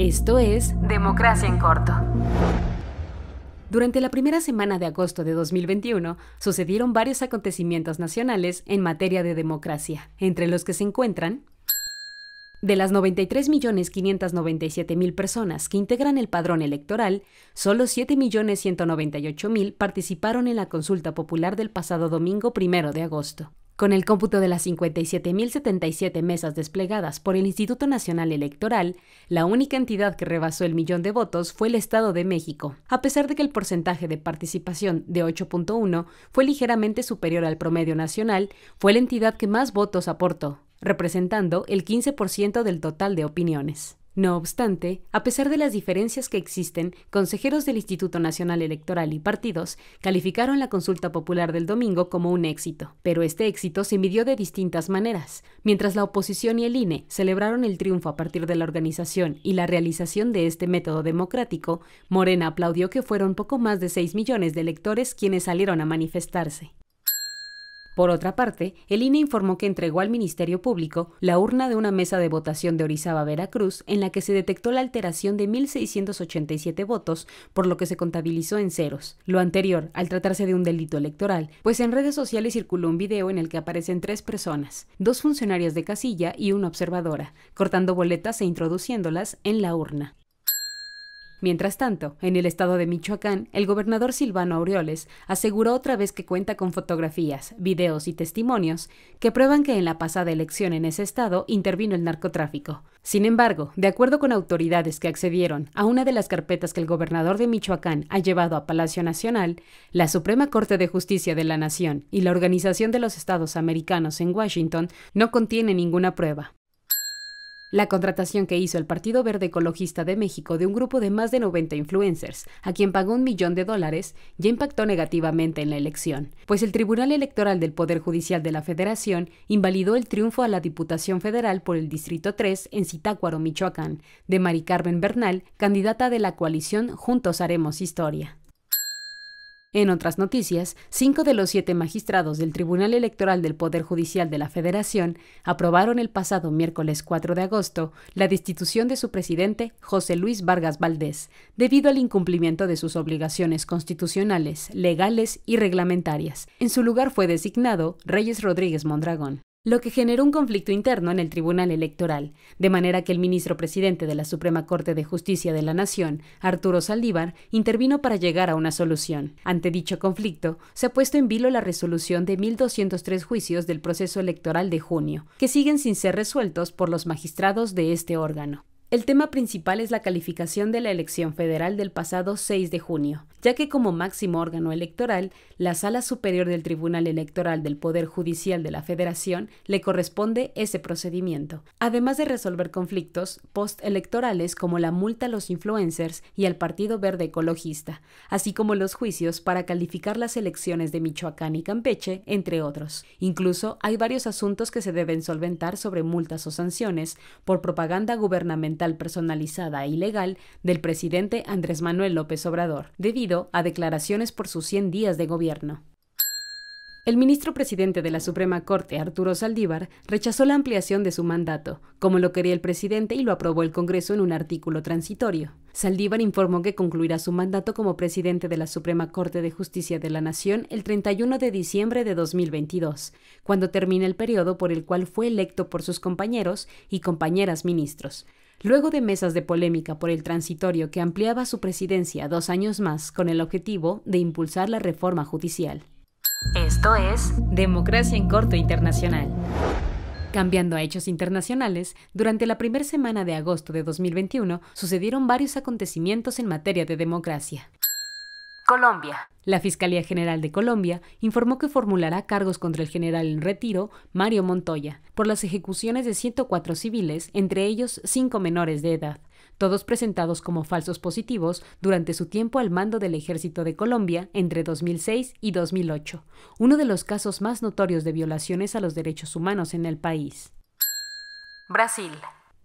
Esto es Democracia en Corto. Durante la primera semana de agosto de 2021 sucedieron varios acontecimientos nacionales en materia de democracia, entre los que se encuentran de las 93.597.000 personas que integran el padrón electoral, solo 7.198.000 participaron en la consulta popular del pasado domingo 1 de agosto. Con el cómputo de las 57.077 mesas desplegadas por el Instituto Nacional Electoral, la única entidad que rebasó el millón de votos fue el Estado de México, a pesar de que el porcentaje de participación de 8.1 fue ligeramente superior al promedio nacional, fue la entidad que más votos aportó, representando el 15% del total de opiniones. No obstante, a pesar de las diferencias que existen, consejeros del Instituto Nacional Electoral y partidos calificaron la consulta popular del domingo como un éxito, pero este éxito se midió de distintas maneras. Mientras la oposición y el INE celebraron el triunfo a partir de la organización y la realización de este método democrático, Morena aplaudió que fueron poco más de 6 millones de electores quienes salieron a manifestarse. Por otra parte, el INE informó que entregó al Ministerio Público la urna de una mesa de votación de Orizaba, Veracruz, en la que se detectó la alteración de 1.687 votos, por lo que se contabilizó en ceros. Lo anterior, al tratarse de un delito electoral, pues en redes sociales circuló un video en el que aparecen tres personas, dos funcionarias de casilla y una observadora, cortando boletas e introduciéndolas en la urna. Mientras tanto, en el estado de Michoacán, el gobernador Silvano Aureoles aseguró otra vez que cuenta con fotografías, videos y testimonios que prueban que en la pasada elección en ese estado intervino el narcotráfico. Sin embargo, de acuerdo con autoridades que accedieron a una de las carpetas que el gobernador de Michoacán ha llevado a Palacio Nacional, la Suprema Corte de Justicia de la Nación y la Organización de los Estados Americanos en Washington no contiene ninguna prueba. La contratación que hizo el Partido Verde Ecologista de México de un grupo de más de 90 influencers, a quien pagó un millón de dólares, ya impactó negativamente en la elección, pues el Tribunal Electoral del Poder Judicial de la Federación invalidó el triunfo a la Diputación Federal por el Distrito 3 en Zitácuaro, Michoacán, de Mari Carmen Bernal, candidata de la coalición Juntos Haremos Historia. En otras noticias, cinco de los siete magistrados del Tribunal Electoral del Poder Judicial de la Federación aprobaron el pasado miércoles 4 de agosto la destitución de su presidente, José Luis Vargas Valdés, debido al incumplimiento de sus obligaciones constitucionales, legales y reglamentarias. En su lugar fue designado Reyes Rodríguez Mondragón lo que generó un conflicto interno en el Tribunal Electoral, de manera que el ministro presidente de la Suprema Corte de Justicia de la Nación, Arturo Saldívar, intervino para llegar a una solución. Ante dicho conflicto, se ha puesto en vilo la resolución de 1.203 juicios del proceso electoral de junio, que siguen sin ser resueltos por los magistrados de este órgano. El tema principal es la calificación de la elección federal del pasado 6 de junio, ya que como máximo órgano electoral, la Sala Superior del Tribunal Electoral del Poder Judicial de la Federación le corresponde ese procedimiento, además de resolver conflictos postelectorales como la multa a los influencers y al Partido Verde Ecologista, así como los juicios para calificar las elecciones de Michoacán y Campeche, entre otros. Incluso hay varios asuntos que se deben solventar sobre multas o sanciones por propaganda gubernamental personalizada e legal del presidente Andrés Manuel López Obrador, debido a declaraciones por sus 100 días de gobierno. El ministro presidente de la Suprema Corte, Arturo Saldívar, rechazó la ampliación de su mandato, como lo quería el presidente y lo aprobó el Congreso en un artículo transitorio. Saldívar informó que concluirá su mandato como presidente de la Suprema Corte de Justicia de la Nación el 31 de diciembre de 2022, cuando termina el periodo por el cual fue electo por sus compañeros y compañeras ministros, Luego de mesas de polémica por el transitorio que ampliaba su presidencia dos años más con el objetivo de impulsar la reforma judicial. Esto es Democracia en corto Internacional. Cambiando a hechos internacionales, durante la primera semana de agosto de 2021 sucedieron varios acontecimientos en materia de democracia. Colombia. La Fiscalía General de Colombia informó que formulará cargos contra el general en retiro, Mario Montoya, por las ejecuciones de 104 civiles, entre ellos cinco menores de edad, todos presentados como falsos positivos durante su tiempo al mando del Ejército de Colombia entre 2006 y 2008, uno de los casos más notorios de violaciones a los derechos humanos en el país. Brasil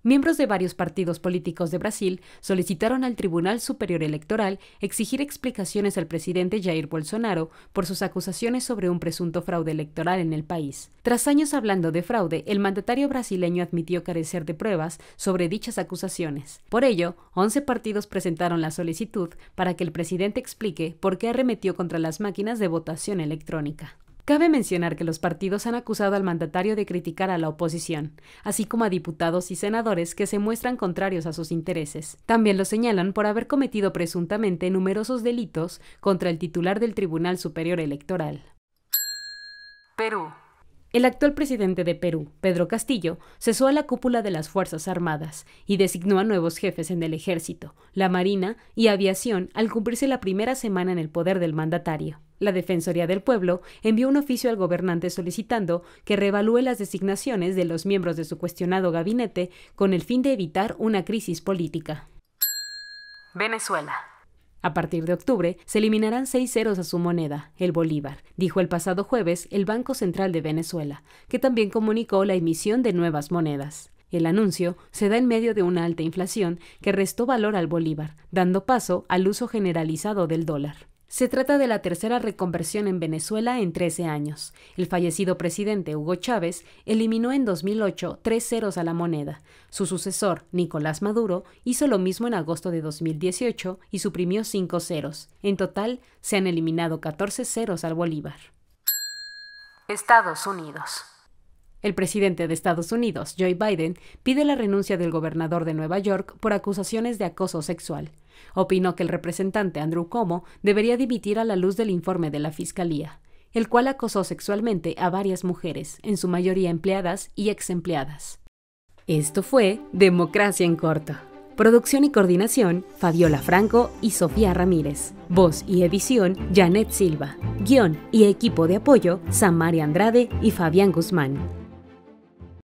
miembros de varios partidos políticos de Brasil solicitaron al Tribunal Superior Electoral exigir explicaciones al presidente Jair Bolsonaro por sus acusaciones sobre un presunto fraude electoral en el país. Tras años hablando de fraude, el mandatario brasileño admitió carecer de pruebas sobre dichas acusaciones. Por ello, 11 partidos presentaron la solicitud para que el presidente explique por qué arremetió contra las máquinas de votación electrónica. Cabe mencionar que los partidos han acusado al mandatario de criticar a la oposición, así como a diputados y senadores que se muestran contrarios a sus intereses. También lo señalan por haber cometido presuntamente numerosos delitos contra el titular del Tribunal Superior Electoral. Perú. El actual presidente de Perú, Pedro Castillo, cesó a la cúpula de las Fuerzas Armadas y designó a nuevos jefes en el ejército, la Marina y aviación al cumplirse la primera semana en el poder del mandatario. La Defensoría del Pueblo envió un oficio al gobernante solicitando que revalúe las designaciones de los miembros de su cuestionado gabinete con el fin de evitar una crisis política. Venezuela. A partir de octubre, se eliminarán seis ceros a su moneda, el bolívar, dijo el pasado jueves el Banco Central de Venezuela, que también comunicó la emisión de nuevas monedas. El anuncio se da en medio de una alta inflación que restó valor al bolívar, dando paso al uso generalizado del dólar. Se trata de la tercera reconversión en Venezuela en 13 años. El fallecido presidente Hugo Chávez eliminó en 2008 tres ceros a la moneda. Su sucesor, Nicolás Maduro, hizo lo mismo en agosto de 2018 y suprimió cinco ceros. En total, se han eliminado 14 ceros al Bolívar. Estados Unidos. El presidente de Estados Unidos, Joe Biden, pide la renuncia del gobernador de Nueva York por acusaciones de acoso sexual. Opinó que el representante Andrew Como debería dimitir a la luz del informe de la Fiscalía, el cual acosó sexualmente a varias mujeres, en su mayoría empleadas y exempleadas. Esto fue Democracia en Corto. Producción y coordinación, Fabiola Franco y Sofía Ramírez. Voz y edición, Janet Silva. Guión y equipo de apoyo, Samaria Andrade y Fabián Guzmán.